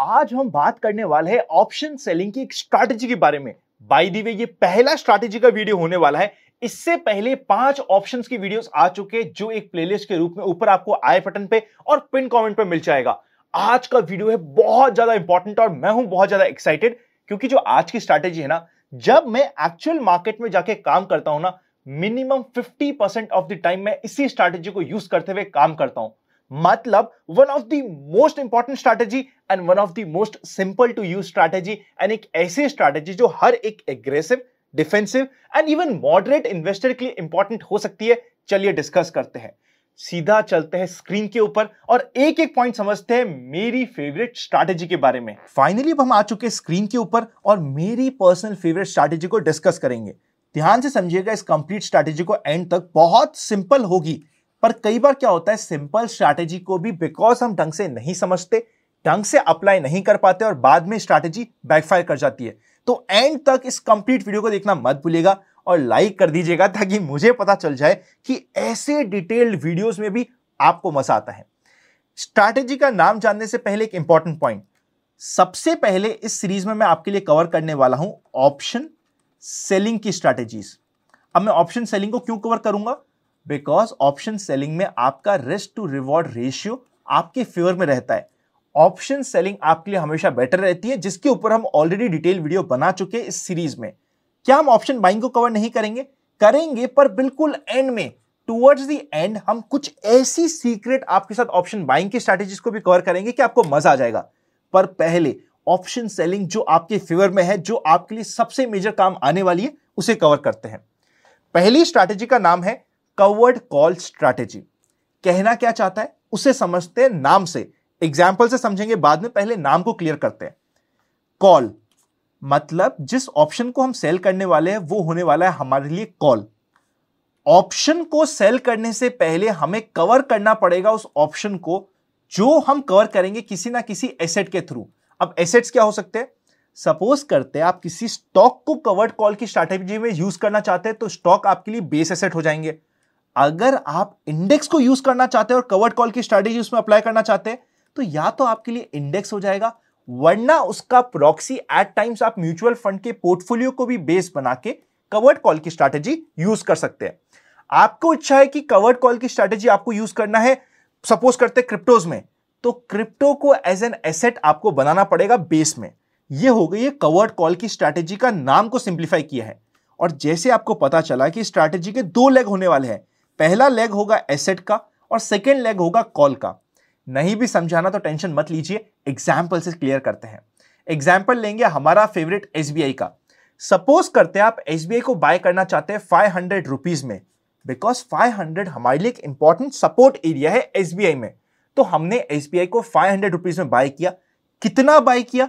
आज हम बात करने वाले हैं ऑप्शन सेलिंग की एक स्ट्रैटेजी के बारे में बाई दी वे ये पहला स्ट्रैटेजी का वीडियो होने वाला है इससे पहले पांच ऑप्शंस की वीडियोस आ चुके जो एक प्लेलिस्ट के रूप में ऊपर आपको आई बटन पे और पिन कमेंट पे मिल जाएगा आज का वीडियो है बहुत ज्यादा इंपॉर्टेंट और मैं हूं बहुत ज्यादा एक्साइटेड क्योंकि जो आज की स्ट्रैटेजी है ना जब मैं एक्चुअल मार्केट में जाके काम करता हूं ना मिनिमम 50% ऑफ द टाइम मैं इसी स्ट्रैटेजी को यूज करते हुए काम करता हूं मतलब one of the most important strategy and one of the most simple to use strategy and एक ऐसी स्ट्रैटेजी जो हर एक aggressive defensive and even moderate investor के लिए इंपॉर्टेंट हो सकती है चलिए डिस्कस करते हैं सीधा चलते हैं स्क्रीन के ऊपर और एक एक पॉइंट समझते हैं मेरी फेवरेट स्ट्रैटेजी के बारे में फाइनली अब हम आ चुके हैं स्क्रीन के ऊपर और मेरी पर्सनल फेवरेट स्ट्रैटेजी को डिस्कस करेंगे ध्यान से समझिएगा इस कंप्लीट स्ट्रैटेजी को एंड तक बहुत सिंपल होगी पर कई बार क्या होता है सिंपल स्ट्रैटेजी को भी बिकॉज हम ढंग से नहीं समझते ढंग से अप्लाई नहीं कर पाते और बाद में स्ट्रैटेजी बैकफायर कर जाती है तो एंड तक इस कंप्लीट वीडियो को देखना मत भूलिएगा और लाइक कर दीजिएगा ताकि मुझे पता चल जाए कि ऐसे डिटेल्ड वीडियोस में भी आपको मजा आता है स्ट्रैटेजी का नाम जानने से पहले एक इंपॉर्टेंट पॉइंट सबसे पहले इस सीरीज में मैं आपके लिए कवर करने वाला हूं ऑप्शन सेलिंग की स्ट्रैटेजीज अब मैं ऑप्शन सेलिंग को क्यों कवर करूंगा बिकॉज ऑप्शन सेलिंग में आपका रिस्क टू रिवॉर्ड रेशियो आपके फेवर में रहता है ऑप्शन सेलिंग आपके लिए हमेशा बेटर रहती है जिसके ऊपर हम ऑलरेडी डिटेल वीडियो बना चुके हैं इस सीरीज में क्या हम ऑप्शन बाइंग को कवर नहीं करेंगे करेंगे पर बिल्कुल एंड में टूवर्ड्स दी एंड हम कुछ ऐसी सीक्रेट आपके साथ ऑप्शन बाइंग की स्ट्रैटेजीज को भी कवर करेंगे कि आपको मजा आ जाएगा पर पहले ऑप्शन सेलिंग जो आपके फेवर में है जो आपके लिए सबसे मेजर काम आने वाली है उसे कवर करते हैं पहली स्ट्रैटेजी का नाम है कवर्ड कॉल स्ट्रैटेजी कहना क्या चाहता है उसे समझते हैं नाम से एग्जाम्पल से समझेंगे बाद में पहले नाम को क्लियर करते हैं कॉल मतलब जिस ऑप्शन को हम सेल करने वाले हैं वो होने वाला है हमारे लिए कॉल ऑप्शन को सेल करने से पहले हमें कवर करना पड़ेगा उस ऑप्शन को जो हम कवर करेंगे किसी ना किसी एसेट के थ्रू अब एसेट्स क्या हो सकते हैं सपोज करते हैं आप किसी स्टॉक को कवर्ड कॉल की स्ट्रैटेजी में यूज करना चाहते हैं तो स्टॉक आपके लिए बेस एसेट हो जाएंगे अगर आप इंडेक्स को यूज करना चाहते हैं और कवर्ड कॉल की स्ट्रैटेजी उसमें अप्लाई करना चाहते हैं तो या तो आपके लिए इंडेक्स हो जाएगा वरना उसका प्रॉक्सी एट टाइम्स आप म्यूचुअल फंड के पोर्टफोलियो को भी बेस बना के कवर्ड कॉल की स्ट्रैटेजी यूज कर सकते हैं आपको इच्छा है कि कवर्ड कॉल की स्ट्रैटेजी आपको यूज करना है सपोज करते क्रिप्टोज में तो क्रिप्टो को एज एन एसेट आपको बनाना पड़ेगा बेस में यह हो गई है कवर्ड कॉल की स्ट्रैटेजी का नाम को सिंप्लीफाई किया है और जैसे आपको पता चला कि स्ट्रैटेजी के दो लेग होने वाले हैं पहला लेग होगा एसेट का और सेकेंड लेग होगा कॉल का नहीं भी समझाना तो टेंशन मत लीजिए एग्जाम्पल से क्लियर करते हैं एग्जाम्पल लेंगे हमारा फेवरेट एस का सपोज करते हैं आप एस को बाय करना चाहते हैं फाइव हंड्रेड रुपीज में बिकॉज फाइव हंड्रेड हमारे लिए एक इंपॉर्टेंट सपोर्ट एरिया है एस में तो हमने एस को फाइव हंड्रेड रुपीज में बाय किया कितना बाय किया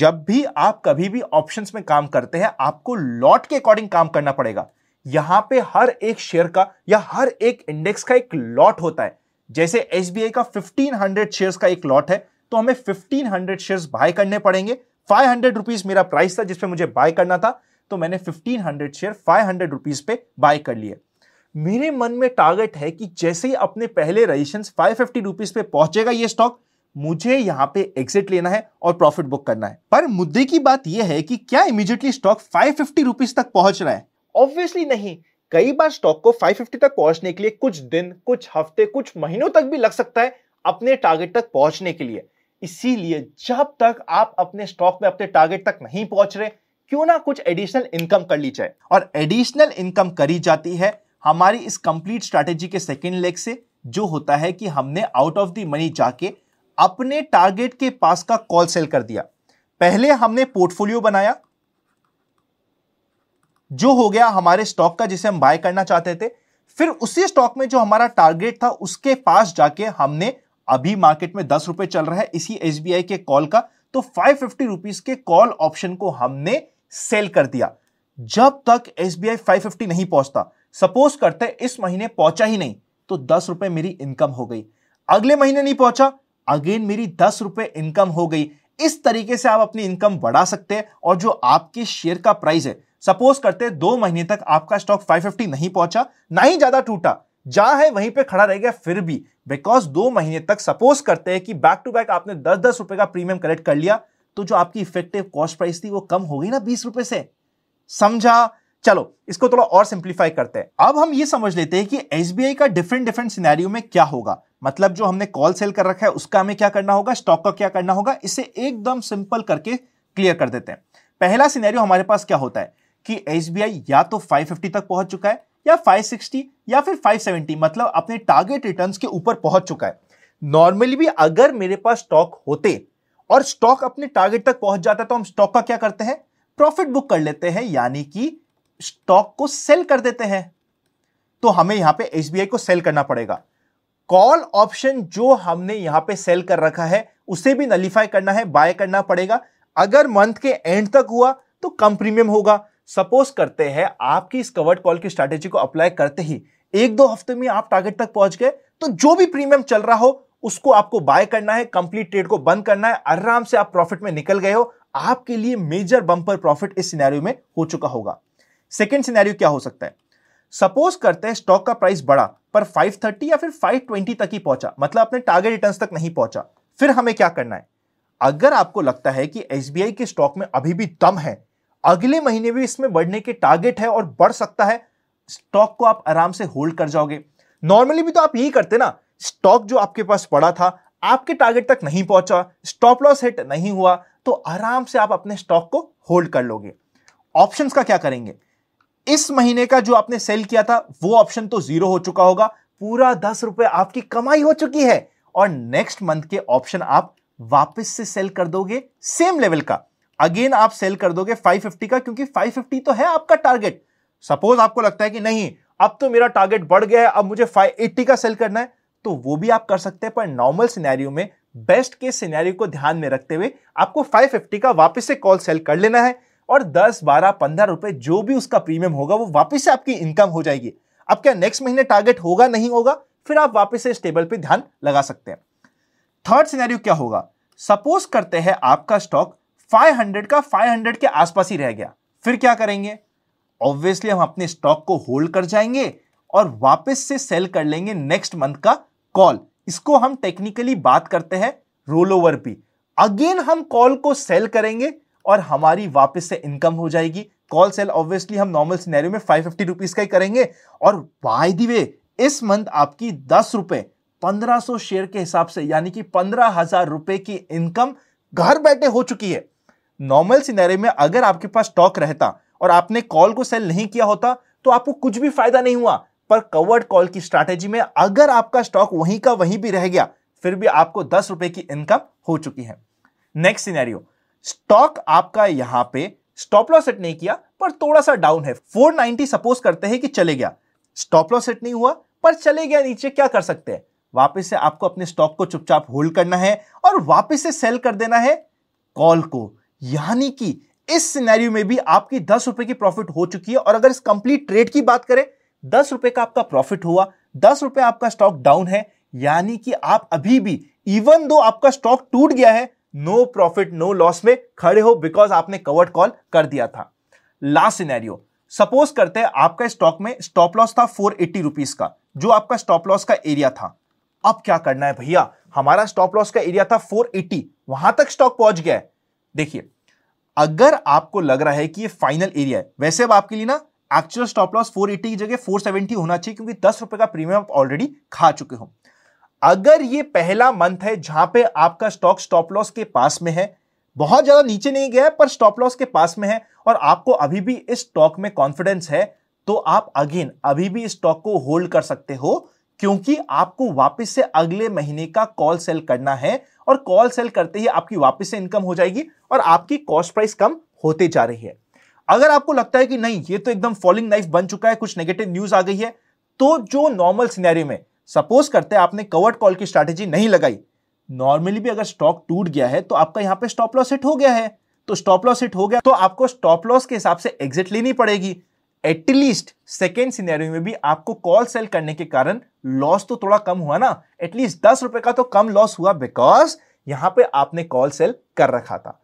जब भी आप कभी भी ऑप्शंस में काम करते हैं आपको लॉट के अकॉर्डिंग काम करना पड़ेगा यहां पे हर एक शेयर का या हर एक इंडेक्स का एक लॉट होता है जैसे एस का 1500 शेयर्स का एक लॉट है तो हमें 1500 शेयर्स बाय करने पड़ेंगे फाइव हंड्रेड रुपीज मेरा प्राइस था जिसपे मुझे बाय करना था तो मैंने fifteen hundred share five hundred rupees पे बाय कर लिए मेरे मन में टारगेट है कि जैसे ही अपने पहले रजिशन फाइव फिफ्टी रुपीज पे पहुंचेगा ये स्टॉक मुझे यहां पे एग्जिट लेना है और प्रॉफिट बुक करना है पर मुद्दे की बात यह है कि क्या immediately stock five fifty rupees तक पहुंच रहा है ऑब्वियसली नहीं कई बार स्टॉक को 550 तक पहुंचने के लिए कुछ दिन कुछ हफ्ते कुछ महीनों तक भी लग सकता है अपने टारगेट तक पहुंचने के लिए इसीलिए जब तक आप अपने स्टॉक में अपने टारगेट तक नहीं पहुंच रहे क्यों ना कुछ एडिशनल इनकम कर ली जाए और एडिशनल इनकम करी जाती है हमारी इस कंप्लीट स्ट्रेटेजी के सेकेंड लेग से जो होता है कि हमने आउट ऑफ द मनी जाके अपने टारगेट के पास का कॉल सेल कर दिया पहले हमने पोर्टफोलियो बनाया जो हो गया हमारे स्टॉक का जिसे हम बाय करना चाहते थे फिर उसी स्टॉक में जो हमारा टारगेट था उसके पास जाके हमने अभी मार्केट में दस रुपए चल रहा है इसी एस के कॉल का तो फाइव फिफ्टी रुपीज के कॉल ऑप्शन को हमने सेल कर दिया जब तक एस बी आई नहीं पहुंचता सपोज करते इस महीने पहुंचा ही नहीं तो दस रुपए मेरी इनकम हो गई अगले महीने नहीं पहुंचा अगेन मेरी दस रुपए इनकम हो गई इस तरीके से आप अपनी इनकम बढ़ा सकते हैं और जो आपके शेयर का प्राइस है सपोज करते दो महीने तक आपका स्टॉक 550 नहीं पहुंचा ना ही ज्यादा टूटा जहां है वहीं पे खड़ा रह गया फिर भी बिकॉज दो महीने तक सपोज करते हैं कि बैक टू बैक आपने दस दस रुपए का प्रीमियम कलेक्ट कर लिया तो जो आपकी इफेक्टिव कॉस्ट प्राइस थी वो कम हो गई ना बीस रुपए से समझा चलो इसको थोड़ा और सिंप्लीफाई करते हैं अब हम ये समझ लेते हैं कि एस का डिफरेंट डिफरेंट सिनेरियो में क्या होगा मतलब जो हमने कॉल सेल कर रखा है उसका हमें क्या करना होगा स्टॉक का क्या करना होगा इसे एकदम सिंपल करके क्लियर कर देते हैं पहला सिनेरियो हमारे पास क्या होता है कि एस या तो 550 तक पहुंच चुका है या 560 या फिर 570 मतलब अपने टारगेट रिटर्न्स के ऊपर पहुंच चुका है नॉर्मली भी अगर मेरे पास स्टॉक होते और स्टॉक अपने टारगेट तक पहुंच जाता तो हम स्टॉक का क्या करते हैं प्रॉफिट बुक कर लेते हैं यानी कि स्टॉक को सेल कर देते हैं तो हमें यहां पे एसबीआई को सेल करना पड़ेगा कॉल ऑप्शन जो हमने यहां पे सेल कर रखा है उसे भी नलीफाई करना है बाय करना पड़ेगा अगर मंथ के एंड तक हुआ तो कम प्रीमियम होगा सपोज करते हैं आपकी इस कवर्ड कॉल की स्ट्रैटेजी को अप्लाई करते ही एक दो हफ्ते में आप टारगेट तक पहुंच गए तो जो भी प्रीमियम चल रहा हो उसको आपको बाय करना है कंप्लीट ट्रेड को बंद करना है आराम से आप प्रॉफिट में निकल गए हो आपके लिए मेजर बंपर प्रॉफिट इस सिनेरियो में हो चुका होगा सेकेंड सिनेरियो क्या हो सकता है सपोज करते हैं स्टॉक का प्राइस बढ़ा पर 530 या फिर 520 तक ही पहुंचा मतलब अपने टारगेट रिटर्न तक नहीं पहुंचा फिर हमें क्या करना है अगर आपको लगता है कि एस के स्टॉक में अभी भी दम है अगले महीने भी इसमें बढ़ने के टारगेट है और बढ़ सकता है स्टॉक को आप आराम से होल्ड कर जाओगे नॉर्मली भी तो आप यही करते ना स्टॉक जो आपके पास पड़ा था आपके टारगेट तक नहीं पहुंचा स्टॉप लॉस हिट नहीं हुआ तो आराम से आप अपने स्टॉक को होल्ड कर लोगे ऑप्शंस का क्या करेंगे इस महीने का जो आपने सेल किया था वो ऑप्शन तो जीरो हो चुका होगा पूरा दस रुपए आपकी कमाई हो चुकी है और नेक्स्ट मंथ के ऑप्शन आप वापस से सेल कर दोगे सेम लेवल का अगेन आप सेल कर दोगे 550 का क्योंकि 550 तो है आपका टारगेट सपोज आपको लगता है कि नहीं अब तो मेरा टारगेट बढ़ गया है अब मुझे 580 का सेल करना है तो वो भी आप कर सकते हैं पर नॉर्मल सिनेरियो में बेस्ट के सिनेरियो को ध्यान में रखते हुए आपको 550 का वापस से कॉल सेल कर लेना है और 10, 12, पंद्रह रुपए जो भी उसका प्रीमियम होगा वो वापस से आपकी इनकम हो जाएगी अब क्या नेक्स्ट महीने टारगेट होगा नहीं होगा फिर आप वापस से इस टेबल पर ध्यान लगा सकते हैं थर्ड सिनेरियो क्या होगा सपोज करते हैं आपका स्टॉक 500 का 500 के आसपास ही रह गया फिर क्या करेंगे ऑब्वियसली हम अपने स्टॉक को होल्ड कर जाएंगे और वापस से सेल कर लेंगे नेक्स्ट मंथ का कॉल इसको हम टेक्निकली बात करते हैं रोल ओवर भी अगेन हम कॉल को सेल करेंगे और हमारी वापस से इनकम हो जाएगी कॉल सेल ऑब्वियसली हम नॉर्मल सिनेरियो में फाइव फिफ्टी रुपीज का ही करेंगे और बाय दी वे इस मंथ आपकी दस रुपए पंद्रह सौ शेयर के हिसाब से यानी कि पंद्रह हजार रुपए की इनकम घर बैठे हो चुकी है नॉर्मल सिनेरियो में अगर आपके पास स्टॉक रहता और आपने कॉल को सेल नहीं किया होता तो आपको कुछ भी फायदा नहीं हुआ पर कवर्ड कॉल की स्ट्रैटेजी में अगर आपका स्टॉक वहीं का वहीं भी रह गया फिर भी आपको दस रुपए की इनकम हो चुकी है नेक्स्ट सिनेरियो स्टॉक आपका यहां पे स्टॉप लॉस सेट नहीं किया पर थोड़ा सा डाउन है 490 सपोज करते हैं कि चले गया स्टॉप लॉस सेट नहीं हुआ पर चले गया नीचे क्या कर सकते हैं वापस से आपको अपने स्टॉक को चुपचाप होल्ड करना है और वापस से सेल कर देना है कॉल को यानी कि इस सिनेरियो में भी आपकी दस रुपए की प्रॉफिट हो चुकी है और अगर इस कंप्लीट ट्रेड की बात करें दस रुपए का आपका प्रॉफिट हुआ दस रुपए आपका स्टॉक डाउन है यानी कि आप अभी भी इवन दो आपका स्टॉक टूट गया है नो प्रॉफिट नो लॉस में खड़े हो बिकॉज आपने कवर्ड कॉल कर दिया था लास्ट सिनेरियो सपोज करते हैं आपका स्टॉक में स्टॉप लॉस था फोर एट्टी रुपीज का जो आपका स्टॉप लॉस का एरिया था अब क्या करना है भैया हमारा स्टॉप लॉस का एरिया था फोर एट्टी वहां तक स्टॉक पहुंच गया है देखिए अगर आपको लग रहा है कि ये फाइनल एरिया है वैसे अब आपके लिए ना एक्चुअल स्टॉप लॉस 480 की जगह 470 होना चाहिए क्योंकि दस रुपए का प्रीमियम आप ऑलरेडी खा चुके हो अगर ये पहला मंथ है जहां पे आपका स्टॉक स्टॉप लॉस के पास में है बहुत ज्यादा नीचे नहीं गया है पर स्टॉप लॉस के पास में है और आपको अभी भी इस स्टॉक में कॉन्फिडेंस है तो आप अगेन अभी भी इस स्टॉक को होल्ड कर सकते हो क्योंकि आपको वापस से अगले महीने का कॉल सेल करना है और कॉल सेल करते ही आपकी वापस से इनकम हो जाएगी और आपकी कॉस्ट प्राइस कम होते जा रही है अगर आपको लगता है कि नहीं ये तो एकदम फॉलिंग नाइफ बन चुका है कुछ नेगेटिव न्यूज आ गई है तो जो नॉर्मल सिनेरियो में सपोज करते हैं आपने कवर्ड कॉल की स्ट्रैटेजी नहीं लगाई नॉर्मली भी अगर स्टॉक टूट गया है तो आपका यहां पे स्टॉप लॉस हिट हो गया है तो स्टॉप लॉस हिट हो गया तो आपको स्टॉप लॉस के हिसाब से एग्जिट लेनी पड़ेगी एटलीस्ट सेकेंड सिनेरियो में भी आपको कॉल सेल करने के कारण लॉस तो थोड़ा कम हुआ ना एटलीस्ट दस रुपए का तो कम लॉस हुआ बिकॉज यहां पे आपने कॉल सेल कर रखा था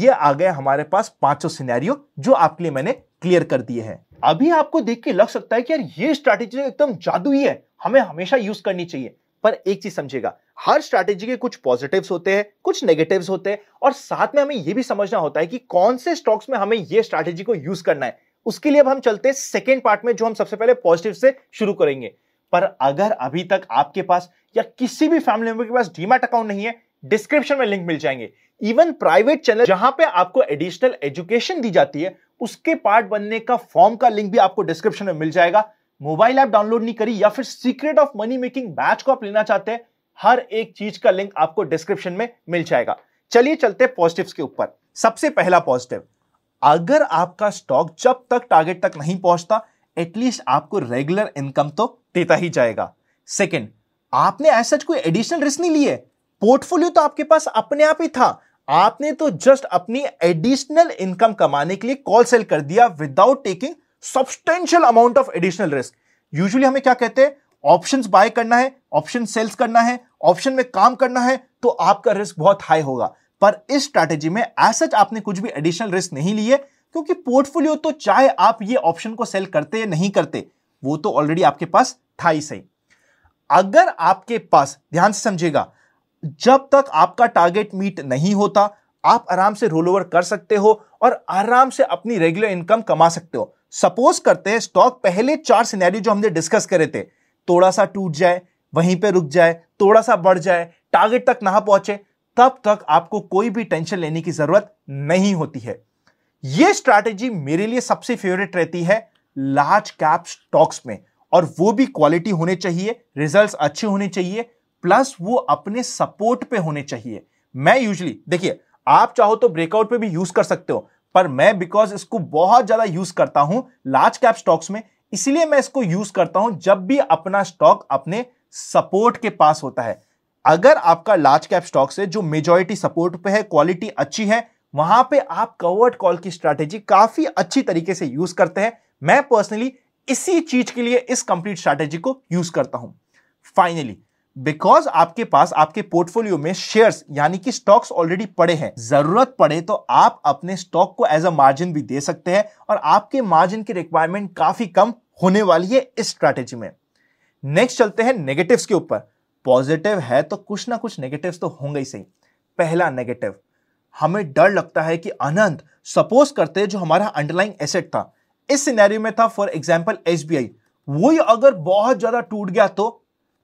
ये आ गए हमारे पास पांचों सिनेरियो जो आपके लिए मैंने क्लियर कर दिए हैं अभी आपको देख के लग सकता है कि यार ये स्ट्रैटेजी एकदम ही है हमें हमेशा यूज करनी चाहिए पर एक चीज समझेगा हर स्ट्रैटेजी के कुछ पॉजिटिव्स होते हैं कुछ नेगेटिव्स होते हैं और साथ में हमें यह भी समझना होता है कि कौन से स्टॉक्स में हमें यह स्ट्रैटेजी को यूज करना है उसके लिए अब हम चलते हैं सेकेंड पार्ट में जो हम सबसे पहले पॉजिटिव से शुरू करेंगे पर अगर अभी तक आपके पास या किसी भी फैमिली मेंबर के पास डीमेट अकाउंट नहीं है डिस्क्रिप्शन में लिंक मिल जाएंगे इवन प्राइवेट चैनल जहां पे आपको एडिशनल एजुकेशन दी जाती है उसके पार्ट बनने का फॉर्म का लिंक भी आपको डिस्क्रिप्शन में मिल जाएगा मोबाइल ऐप डाउनलोड नहीं करी या फिर secret of money making batch को आप लेना चाहते हैं हर एक चीज का लिंक आपको डिस्क्रिप्शन में मिल जाएगा चलिए चलते पॉजिटिव्स के ऊपर सबसे पहला पॉजिटिव अगर आपका स्टॉक जब तक टारगेट तक नहीं पहुंचता एटलीस्ट आपको रेगुलर इनकम तो देता ही जाएगा सेकेंड आपने ऐसा कोई एडिशनल रिस्क नहीं लिए पोर्टफोलियो तो आपके पास अपने आप ही था आपने तो जस्ट अपनी एडिशनल इनकम कमाने के लिए कॉल सेल कर दिया without taking substantial amount of additional risk usually हमें क्या कहते हैं ऑप्शंस बाय करना है ऑप्शन सेल्स करना है ऑप्शन में काम करना है तो आपका रिस्क बहुत हाई होगा पर इस स्ट्रैटेजी में एज सच आपने कुछ भी एडिशनल रिस्क नहीं लिए क्योंकि पोर्टफोलियो तो चाहे आप ये ऑप्शन को सेल करते या नहीं करते वो तो ऑलरेडी आपके पास था ही सही अगर आपके पास ध्यान से समझेगा जब तक आपका टारगेट मीट नहीं होता आप आराम से रोल ओवर कर सकते हो और आराम से अपनी रेगुलर इनकम कमा सकते हो सपोज करते हैं स्टॉक पहले चार सिनेरियो जो हमने डिस्कस करे थे थोड़ा सा टूट जाए वहीं पे रुक जाए थोड़ा सा बढ़ जाए टारगेट तक ना पहुंचे तब तक आपको कोई भी टेंशन लेने की जरूरत नहीं होती है यह स्ट्रैटेजी मेरे लिए सबसे फेवरेट रहती है लार्ज कैप स्टॉक्स में और वो भी क्वालिटी होने चाहिए रिजल्ट्स अच्छे होने चाहिए प्लस वो अपने सपोर्ट पे होने चाहिए मैं यूजली देखिए आप चाहो तो ब्रेकआउट पे भी यूज कर सकते हो पर मैं बिकॉज इसको बहुत ज्यादा यूज करता हूं लार्ज कैप स्टॉक्स में इसलिए मैं इसको यूज करता हूं जब भी अपना स्टॉक अपने सपोर्ट के पास होता है अगर आपका लार्ज कैप स्टॉक्स है जो मेजोरिटी सपोर्ट पे है क्वालिटी अच्छी है वहां पे आप कवर्ड कॉल की स्ट्रैटेजी काफी अच्छी तरीके से यूज करते हैं मैं पर्सनली इसी चीज के लिए इस कंप्लीट स्ट्रैटेजी को यूज करता हूं फाइनली बिकॉज आपके पास आपके पोर्टफोलियो में शेयर्स यानी कि स्टॉक्स ऑलरेडी पड़े हैं जरूरत पड़े तो आप अपने स्टॉक को एज अ मार्जिन भी दे सकते हैं और आपके मार्जिन की रिक्वायरमेंट काफी कम होने वाली है इस स्ट्रैटेजी में नेक्स्ट चलते हैं नेगेटिव्स के ऊपर पॉजिटिव है तो कुछ ना कुछ नेगेटिव तो होंगे ही सही पहला नेगेटिव हमें डर लगता है कि अनंत सपोज करते जो हमारा अंडरलाइन एसेट था इस सिनेरियो में था फॉर एग्जाम्पल एस वही अगर बहुत ज्यादा टूट गया तो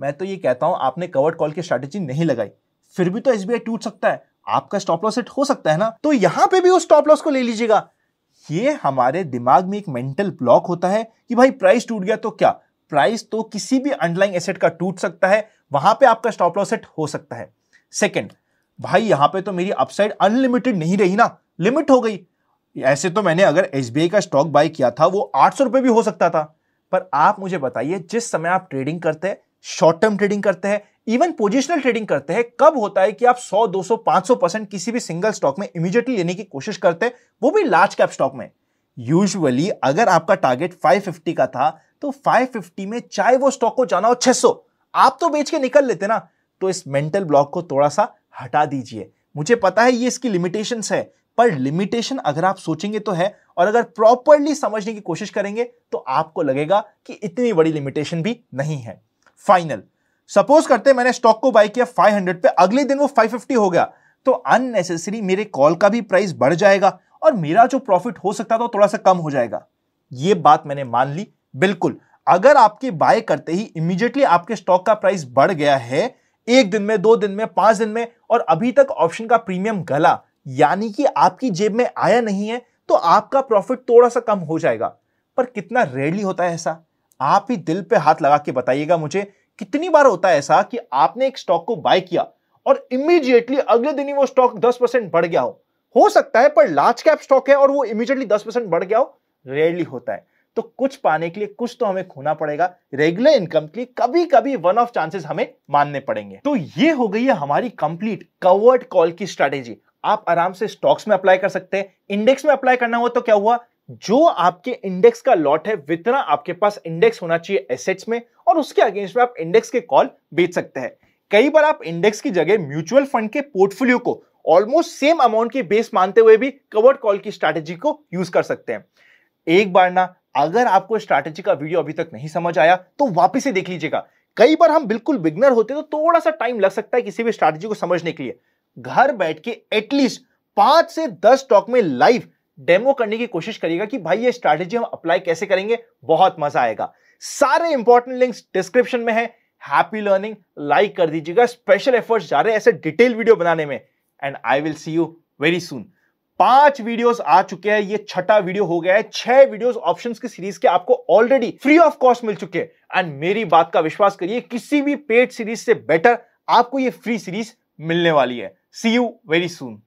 मैं तो ये कहता हूं आपने कवर्ड कॉल की स्ट्रेटेजी नहीं लगाई फिर भी तो एस टूट सकता है आपका स्टॉप लॉस हो सकता है ना तो यहां पे भी उस स्टॉप लॉस को ले लीजिएगा ये हमारे दिमाग में एक मेंटल ब्लॉक होता है कि भाई प्राइस टूट गया तो क्या प्राइस तो किसी भी अंडरलाइन एसेट का टूट सकता है वहां पे आपका स्टॉप लॉस सेट हो सकता है सेकंड भाई यहां पे तो मेरी अपसाइड अनलिमिटेड नहीं रही ना लिमिट हो गई ऐसे तो मैंने अगर एस का स्टॉक बाय किया था वो आठ सौ भी हो सकता था पर आप मुझे बताइए जिस समय आप ट्रेडिंग करते हैं शॉर्ट टर्म ट्रेडिंग करते हैं इवन पोजिशनल ट्रेडिंग करते हैं कब होता है कि आप 100, 200, 500 परसेंट किसी भी सिंगल स्टॉक में इमीडिएटली लेने की कोशिश करते हैं वो भी लार्ज कैप स्टॉक में यूजुअली अगर आपका टारगेट 550 का था तो 550 में चाहे वो स्टॉक को जाना हो 600 आप तो बेच के निकल लेते ना तो इस मेंटल ब्लॉक को थोड़ा सा हटा दीजिए मुझे पता है ये इसकी लिमिटेशन है पर लिमिटेशन अगर आप सोचेंगे तो है और अगर प्रॉपरली समझने की कोशिश करेंगे तो आपको लगेगा कि इतनी बड़ी लिमिटेशन भी नहीं है फाइनल सपोज करते मैंने स्टॉक को बाय किया 500 पे अगले दिन वो 550 हो गया तो अननेसेसरी मेरे कॉल का भी प्राइस बढ़ जाएगा और मेरा जो प्रॉफिट हो सकता था थोड़ा सा कम हो जाएगा ये बात मैंने मान ली बिल्कुल अगर आपकी बाय करते ही इमीडिएटली आपके स्टॉक का प्राइस बढ़ गया है एक दिन में दो दिन में पांच दिन में और अभी तक ऑप्शन का प्रीमियम गला यानी कि आपकी जेब में आया नहीं है तो आपका प्रॉफिट थोड़ा सा कम हो जाएगा पर कितना रेयरली होता है ऐसा आप ही दिल पे हाथ लगा के बताइएगा मुझे कितनी बार होता है ऐसा कि आपने एक स्टॉक को बाय किया और इमीडिएटली अगले दिन ही वो स्टॉक दस परसेंट बढ़ गया हो हो सकता है पर लार्ज कैप स्टॉक है और वो इमीडिएटली दस परसेंट बढ़ गया हो रेयरली होता है तो कुछ पाने के लिए कुछ तो हमें खोना पड़ेगा रेगुलर इनकम के लिए कभी कभी वन ऑफ चांसेस हमें मानने पड़ेंगे तो ये हो गई है हमारी कंप्लीट कवर्ड कॉल की स्ट्रेटेजी आप आराम से स्टॉक्स में अप्लाई कर सकते हैं इंडेक्स में अप्लाई करना हो तो क्या हुआ जो आपके इंडेक्स का लॉट है वितना आपके पास इंडेक्स होना चाहिए एसेट्स में और उसके अगेंस्ट में आप इंडेक्स के कॉल बेच सकते हैं कई बार आप इंडेक्स की जगह म्यूचुअल फंड के पोर्टफोलियो को ऑलमोस्ट सेम अमाउंट के बेस मानते हुए भी कवर्ड कॉल की स्ट्रैटेजी को यूज कर सकते हैं एक बार ना अगर आपको स्ट्रैटेजी का वीडियो अभी तक नहीं समझ आया तो वापिस से देख लीजिएगा कई बार हम बिल्कुल बिगनर होते तो थोड़ा सा टाइम लग सकता है किसी भी स्ट्रैटेजी को समझने के लिए घर बैठ के एटलीस्ट पांच से दस स्टॉक में लाइव डेमो करने की कोशिश करिएगा कि भाई ये स्ट्रैटेजी हम अप्लाई कैसे करेंगे बहुत मजा आएगा सारे इंपॉर्टेंट लिंक्स डिस्क्रिप्शन में है हैप्पी लर्निंग लाइक कर दीजिएगा स्पेशल एफर्ट्स जा रहे हैं ऐसे डिटेल वीडियो बनाने में and I will see you very soon पांच वीडियोस आ चुके हैं ये छठा वीडियो हो गया है छह वीडियोस ऑप्शंस की सीरीज के आपको ऑलरेडी फ्री ऑफ कॉस्ट मिल चुके हैं एंड मेरी बात का विश्वास करिए किसी भी पेड सीरीज से बेटर आपको ये फ्री सीरीज मिलने वाली है सी यू वेरी सुन